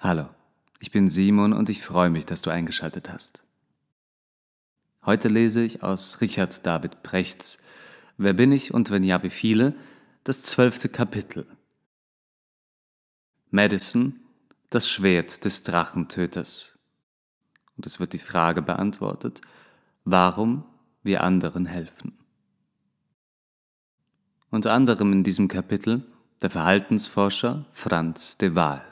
Hallo, ich bin Simon und ich freue mich, dass du eingeschaltet hast. Heute lese ich aus Richard David Prechts Wer bin ich und wenn ja, wie viele? das zwölfte Kapitel. Madison, das Schwert des Drachentöters. Und es wird die Frage beantwortet, warum wir anderen helfen. Unter anderem in diesem Kapitel der Verhaltensforscher Franz de Waal.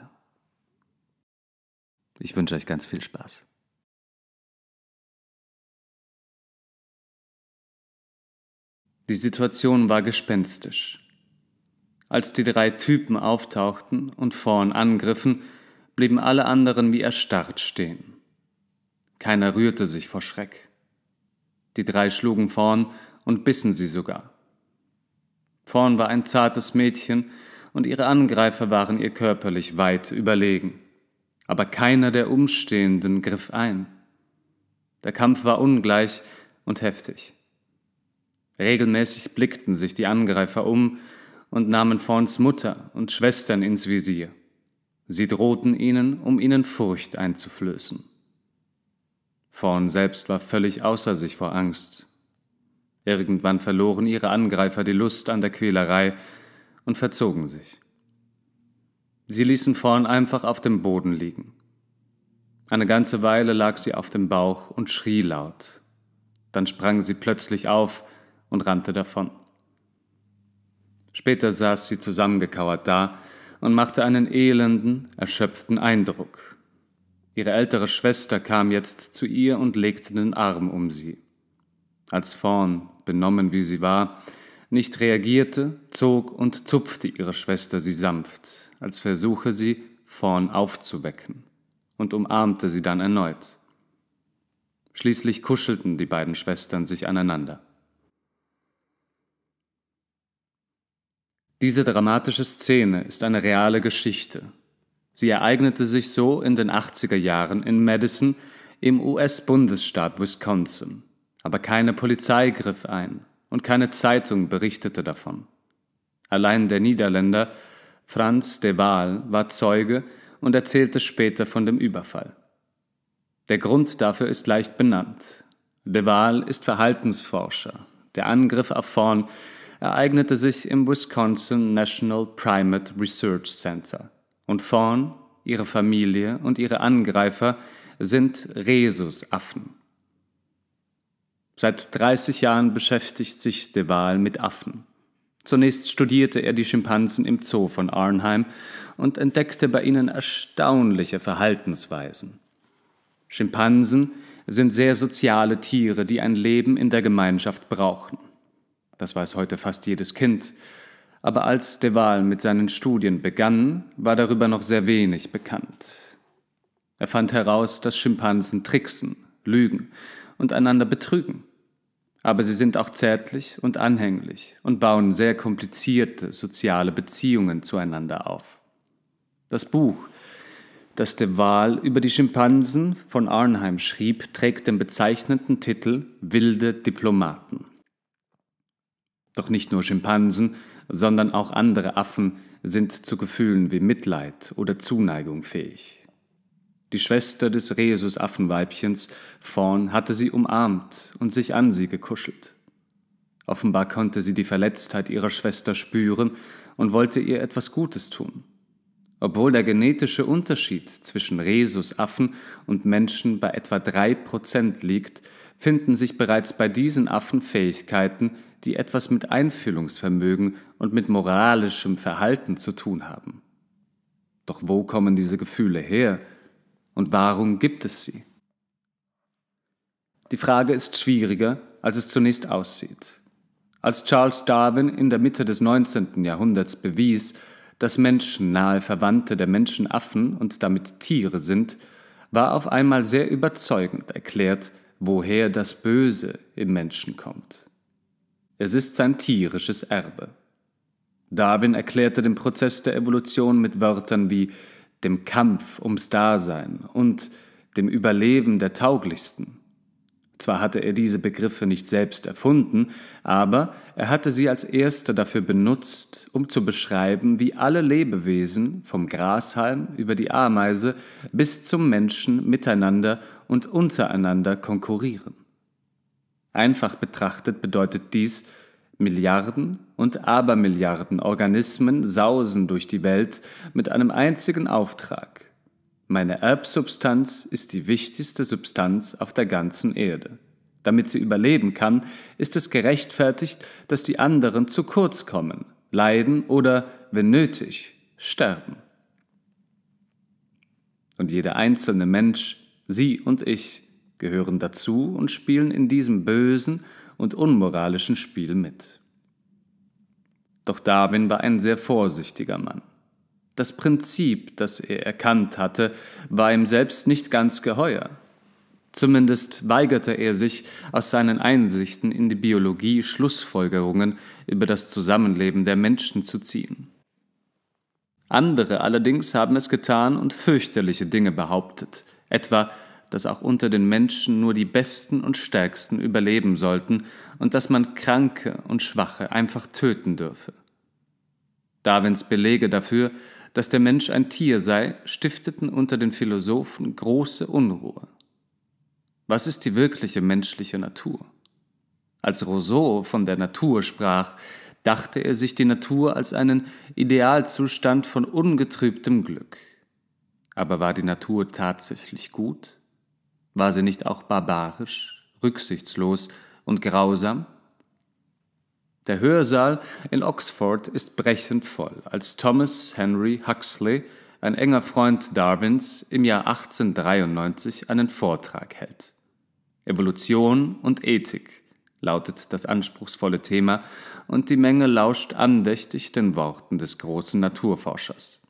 Ich wünsche euch ganz viel Spaß. Die Situation war gespenstisch. Als die drei Typen auftauchten und vorn angriffen, blieben alle anderen wie erstarrt stehen. Keiner rührte sich vor Schreck. Die drei schlugen vorn und bissen sie sogar. Vorn war ein zartes Mädchen und ihre Angreifer waren ihr körperlich weit überlegen aber keiner der Umstehenden griff ein. Der Kampf war ungleich und heftig. Regelmäßig blickten sich die Angreifer um und nahmen Fawns Mutter und Schwestern ins Visier. Sie drohten ihnen, um ihnen Furcht einzuflößen. Fawn selbst war völlig außer sich vor Angst. Irgendwann verloren ihre Angreifer die Lust an der Quälerei und verzogen sich. Sie ließen vorn einfach auf dem Boden liegen. Eine ganze Weile lag sie auf dem Bauch und schrie laut. Dann sprang sie plötzlich auf und rannte davon. Später saß sie zusammengekauert da und machte einen elenden, erschöpften Eindruck. Ihre ältere Schwester kam jetzt zu ihr und legte den Arm um sie. Als vorn, benommen wie sie war, nicht reagierte, zog und zupfte ihre Schwester sie sanft, als versuche sie, vorn aufzuwecken, und umarmte sie dann erneut. Schließlich kuschelten die beiden Schwestern sich aneinander. Diese dramatische Szene ist eine reale Geschichte. Sie ereignete sich so in den 80er Jahren in Madison im US-Bundesstaat Wisconsin. Aber keine Polizei griff ein und keine Zeitung berichtete davon. Allein der Niederländer Franz de Waal war Zeuge und erzählte später von dem Überfall. Der Grund dafür ist leicht benannt. De Waal ist Verhaltensforscher. Der Angriff auf Vorn ereignete sich im Wisconsin National Primate Research Center. Und Vorn, ihre Familie und ihre Angreifer sind Rhesusaffen. Seit 30 Jahren beschäftigt sich de Waal mit Affen. Zunächst studierte er die Schimpansen im Zoo von Arnheim und entdeckte bei ihnen erstaunliche Verhaltensweisen. Schimpansen sind sehr soziale Tiere, die ein Leben in der Gemeinschaft brauchen. Das weiß heute fast jedes Kind. Aber als de Waal mit seinen Studien begann, war darüber noch sehr wenig bekannt. Er fand heraus, dass Schimpansen tricksen, lügen und einander betrügen aber sie sind auch zärtlich und anhänglich und bauen sehr komplizierte soziale Beziehungen zueinander auf. Das Buch, das de Waal über die Schimpansen von Arnheim schrieb, trägt den bezeichnenden Titel Wilde Diplomaten. Doch nicht nur Schimpansen, sondern auch andere Affen sind zu Gefühlen wie Mitleid oder Zuneigung fähig. Die Schwester des Rhesus-Affenweibchens vorn hatte sie umarmt und sich an sie gekuschelt. Offenbar konnte sie die Verletztheit ihrer Schwester spüren und wollte ihr etwas Gutes tun. Obwohl der genetische Unterschied zwischen Rhesusaffen und Menschen bei etwa drei Prozent liegt, finden sich bereits bei diesen Affen Fähigkeiten, die etwas mit Einfühlungsvermögen und mit moralischem Verhalten zu tun haben. Doch wo kommen diese Gefühle her? Und warum gibt es sie? Die Frage ist schwieriger, als es zunächst aussieht. Als Charles Darwin in der Mitte des 19. Jahrhunderts bewies, dass Menschen nahe Verwandte der Menschenaffen und damit Tiere sind, war auf einmal sehr überzeugend erklärt, woher das Böse im Menschen kommt. Es ist sein tierisches Erbe. Darwin erklärte den Prozess der Evolution mit Wörtern wie dem Kampf ums Dasein und dem Überleben der Tauglichsten. Zwar hatte er diese Begriffe nicht selbst erfunden, aber er hatte sie als erster dafür benutzt, um zu beschreiben, wie alle Lebewesen, vom Grashalm über die Ameise bis zum Menschen miteinander und untereinander konkurrieren. Einfach betrachtet bedeutet dies, Milliarden und Abermilliarden Organismen sausen durch die Welt mit einem einzigen Auftrag. Meine Erbsubstanz ist die wichtigste Substanz auf der ganzen Erde. Damit sie überleben kann, ist es gerechtfertigt, dass die anderen zu kurz kommen, leiden oder, wenn nötig, sterben. Und jeder einzelne Mensch, Sie und ich, gehören dazu und spielen in diesem bösen, und unmoralischen Spiel mit. Doch Darwin war ein sehr vorsichtiger Mann. Das Prinzip, das er erkannt hatte, war ihm selbst nicht ganz geheuer. Zumindest weigerte er sich, aus seinen Einsichten in die Biologie Schlussfolgerungen über das Zusammenleben der Menschen zu ziehen. Andere allerdings haben es getan und fürchterliche Dinge behauptet, etwa, dass auch unter den Menschen nur die Besten und Stärksten überleben sollten und dass man Kranke und Schwache einfach töten dürfe. Darwins Belege dafür, dass der Mensch ein Tier sei, stifteten unter den Philosophen große Unruhe. Was ist die wirkliche menschliche Natur? Als Rousseau von der Natur sprach, dachte er sich die Natur als einen Idealzustand von ungetrübtem Glück. Aber war die Natur tatsächlich gut? War sie nicht auch barbarisch, rücksichtslos und grausam? Der Hörsaal in Oxford ist brechend voll, als Thomas Henry Huxley, ein enger Freund Darwins, im Jahr 1893 einen Vortrag hält. Evolution und Ethik lautet das anspruchsvolle Thema, und die Menge lauscht andächtig den Worten des großen Naturforschers.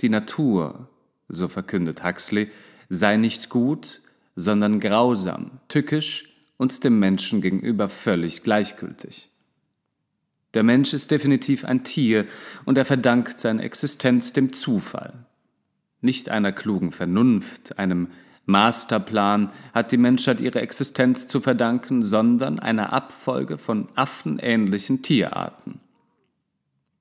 Die Natur, so verkündet Huxley, sei nicht gut, sondern grausam, tückisch und dem Menschen gegenüber völlig gleichgültig. Der Mensch ist definitiv ein Tier und er verdankt seine Existenz dem Zufall. Nicht einer klugen Vernunft, einem Masterplan hat die Menschheit ihre Existenz zu verdanken, sondern einer Abfolge von affenähnlichen Tierarten.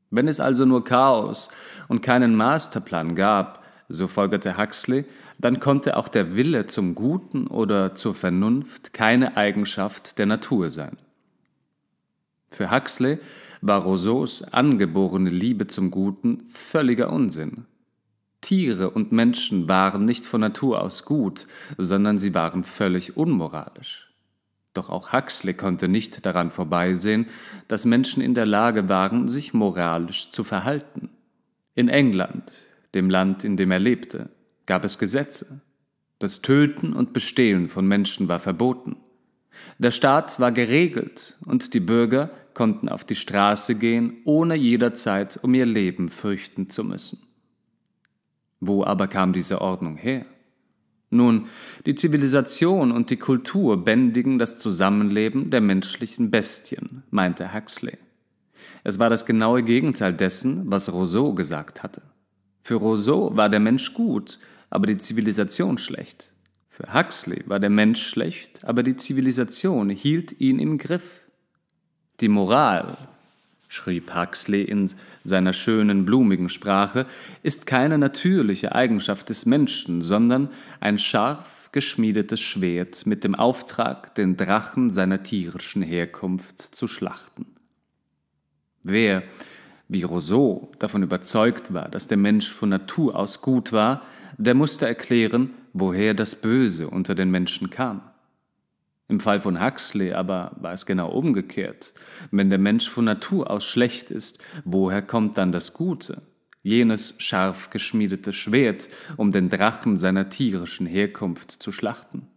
Wenn es also nur Chaos und keinen Masterplan gab, so folgerte Huxley, dann konnte auch der Wille zum Guten oder zur Vernunft keine Eigenschaft der Natur sein. Für Huxley war Rousseaus angeborene Liebe zum Guten völliger Unsinn. Tiere und Menschen waren nicht von Natur aus gut, sondern sie waren völlig unmoralisch. Doch auch Huxley konnte nicht daran vorbeisehen, dass Menschen in der Lage waren, sich moralisch zu verhalten. In England, dem Land, in dem er lebte, gab es Gesetze. Das Töten und Bestehlen von Menschen war verboten. Der Staat war geregelt und die Bürger konnten auf die Straße gehen, ohne jederzeit um ihr Leben fürchten zu müssen. Wo aber kam diese Ordnung her? Nun, die Zivilisation und die Kultur bändigen das Zusammenleben der menschlichen Bestien, meinte Huxley. Es war das genaue Gegenteil dessen, was Rousseau gesagt hatte. Für Rousseau war der Mensch gut, aber die Zivilisation schlecht. Für Huxley war der Mensch schlecht, aber die Zivilisation hielt ihn im Griff. Die Moral, schrieb Huxley in seiner schönen, blumigen Sprache, ist keine natürliche Eigenschaft des Menschen, sondern ein scharf geschmiedetes Schwert mit dem Auftrag, den Drachen seiner tierischen Herkunft zu schlachten. Wer wie Rousseau davon überzeugt war, dass der Mensch von Natur aus gut war, der musste erklären, woher das Böse unter den Menschen kam. Im Fall von Huxley aber war es genau umgekehrt. Wenn der Mensch von Natur aus schlecht ist, woher kommt dann das Gute? Jenes scharf geschmiedete Schwert, um den Drachen seiner tierischen Herkunft zu schlachten.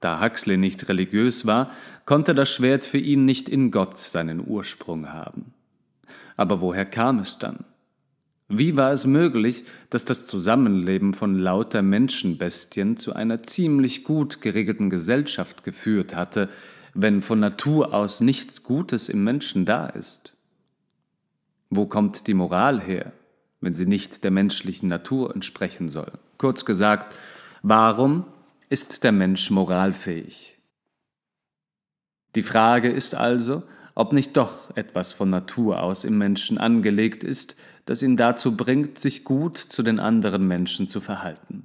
Da Huxley nicht religiös war, konnte das Schwert für ihn nicht in Gott seinen Ursprung haben. Aber woher kam es dann? Wie war es möglich, dass das Zusammenleben von lauter Menschenbestien zu einer ziemlich gut geregelten Gesellschaft geführt hatte, wenn von Natur aus nichts Gutes im Menschen da ist? Wo kommt die Moral her, wenn sie nicht der menschlichen Natur entsprechen soll? Kurz gesagt, warum ist der Mensch moralfähig? Die Frage ist also, ob nicht doch etwas von Natur aus im Menschen angelegt ist, das ihn dazu bringt, sich gut zu den anderen Menschen zu verhalten.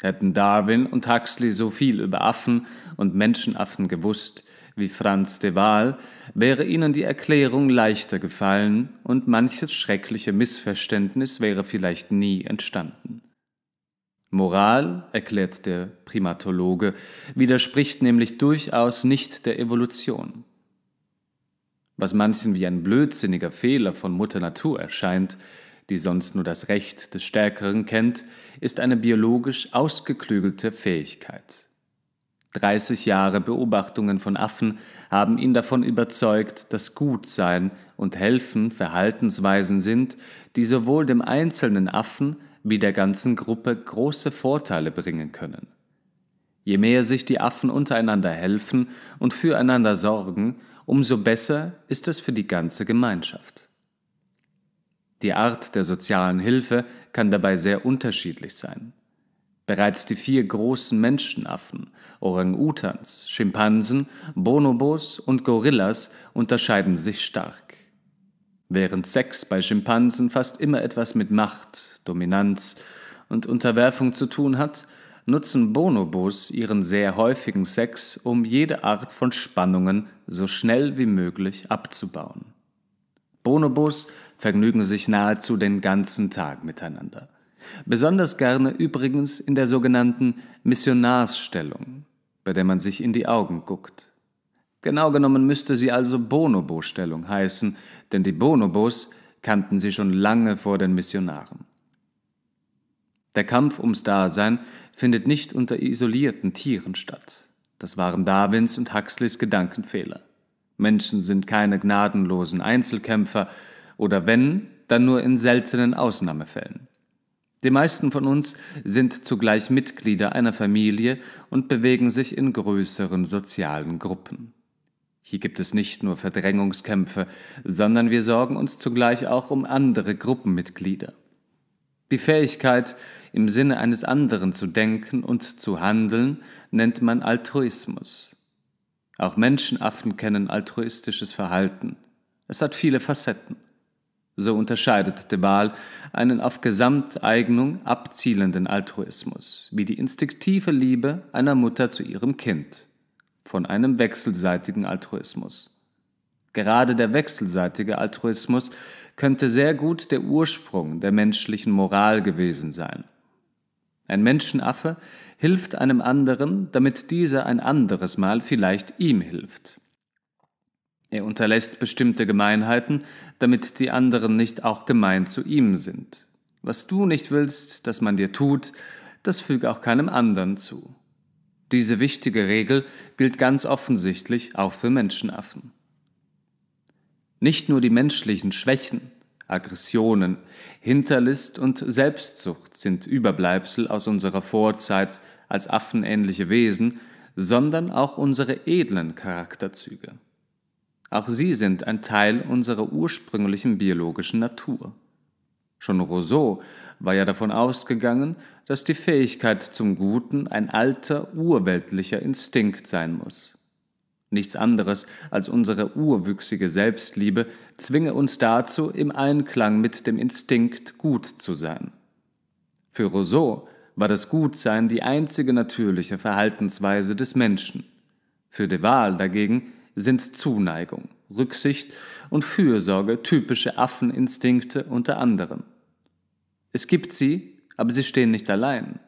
Hätten Darwin und Huxley so viel über Affen und Menschenaffen gewusst wie Franz de Waal, wäre ihnen die Erklärung leichter gefallen und manches schreckliche Missverständnis wäre vielleicht nie entstanden. Moral, erklärt der Primatologe, widerspricht nämlich durchaus nicht der Evolution was manchen wie ein blödsinniger Fehler von Mutter Natur erscheint, die sonst nur das Recht des Stärkeren kennt, ist eine biologisch ausgeklügelte Fähigkeit. 30 Jahre Beobachtungen von Affen haben ihn davon überzeugt, dass Gutsein und Helfen Verhaltensweisen sind, die sowohl dem einzelnen Affen wie der ganzen Gruppe große Vorteile bringen können. Je mehr sich die Affen untereinander helfen und füreinander sorgen, umso besser ist es für die ganze Gemeinschaft. Die Art der sozialen Hilfe kann dabei sehr unterschiedlich sein. Bereits die vier großen Menschenaffen, Orang-Utans, Schimpansen, Bonobos und Gorillas unterscheiden sich stark. Während Sex bei Schimpansen fast immer etwas mit Macht, Dominanz und Unterwerfung zu tun hat, nutzen Bonobos ihren sehr häufigen Sex, um jede Art von Spannungen so schnell wie möglich abzubauen. Bonobos vergnügen sich nahezu den ganzen Tag miteinander. Besonders gerne übrigens in der sogenannten Missionarsstellung, bei der man sich in die Augen guckt. Genau genommen müsste sie also Bonobo-Stellung heißen, denn die Bonobos kannten sie schon lange vor den Missionaren. Der Kampf ums Dasein findet nicht unter isolierten Tieren statt. Das waren Darwins und Huxleys Gedankenfehler. Menschen sind keine gnadenlosen Einzelkämpfer oder wenn, dann nur in seltenen Ausnahmefällen. Die meisten von uns sind zugleich Mitglieder einer Familie und bewegen sich in größeren sozialen Gruppen. Hier gibt es nicht nur Verdrängungskämpfe, sondern wir sorgen uns zugleich auch um andere Gruppenmitglieder. Die Fähigkeit, im Sinne eines anderen zu denken und zu handeln, nennt man Altruismus. Auch Menschenaffen kennen altruistisches Verhalten. Es hat viele Facetten. So unterscheidet de Waal einen auf Gesamteignung abzielenden Altruismus, wie die instinktive Liebe einer Mutter zu ihrem Kind, von einem wechselseitigen Altruismus. Gerade der wechselseitige Altruismus könnte sehr gut der Ursprung der menschlichen Moral gewesen sein. Ein Menschenaffe hilft einem anderen, damit dieser ein anderes Mal vielleicht ihm hilft. Er unterlässt bestimmte Gemeinheiten, damit die anderen nicht auch gemein zu ihm sind. Was du nicht willst, dass man dir tut, das füge auch keinem anderen zu. Diese wichtige Regel gilt ganz offensichtlich auch für Menschenaffen. Nicht nur die menschlichen Schwächen, Aggressionen, Hinterlist und Selbstzucht sind Überbleibsel aus unserer Vorzeit als affenähnliche Wesen, sondern auch unsere edlen Charakterzüge. Auch sie sind ein Teil unserer ursprünglichen biologischen Natur. Schon Rousseau war ja davon ausgegangen, dass die Fähigkeit zum Guten ein alter urweltlicher Instinkt sein muss nichts anderes als unsere urwüchsige Selbstliebe, zwinge uns dazu, im Einklang mit dem Instinkt gut zu sein. Für Rousseau war das Gutsein die einzige natürliche Verhaltensweise des Menschen. Für De Waal dagegen sind Zuneigung, Rücksicht und Fürsorge typische Affeninstinkte unter anderem. Es gibt sie, aber sie stehen nicht allein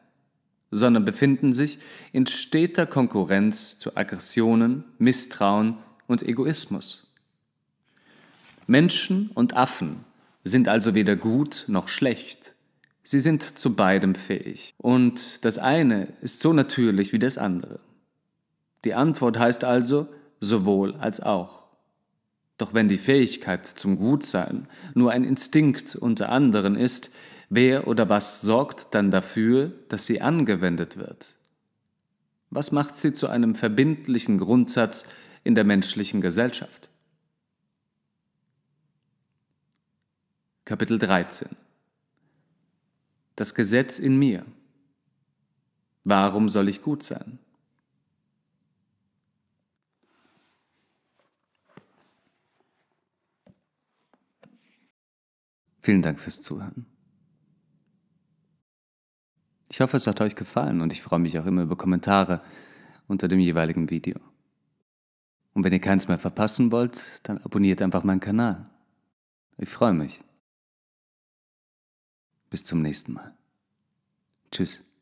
sondern befinden sich in steter Konkurrenz zu Aggressionen, Misstrauen und Egoismus. Menschen und Affen sind also weder gut noch schlecht. Sie sind zu beidem fähig. Und das eine ist so natürlich wie das andere. Die Antwort heißt also sowohl als auch. Doch wenn die Fähigkeit zum Gutsein nur ein Instinkt unter anderen ist, Wer oder was sorgt dann dafür, dass sie angewendet wird? Was macht sie zu einem verbindlichen Grundsatz in der menschlichen Gesellschaft? Kapitel 13 Das Gesetz in mir. Warum soll ich gut sein? Vielen Dank fürs Zuhören. Ich hoffe, es hat euch gefallen und ich freue mich auch immer über Kommentare unter dem jeweiligen Video. Und wenn ihr keins mehr verpassen wollt, dann abonniert einfach meinen Kanal. Ich freue mich. Bis zum nächsten Mal. Tschüss.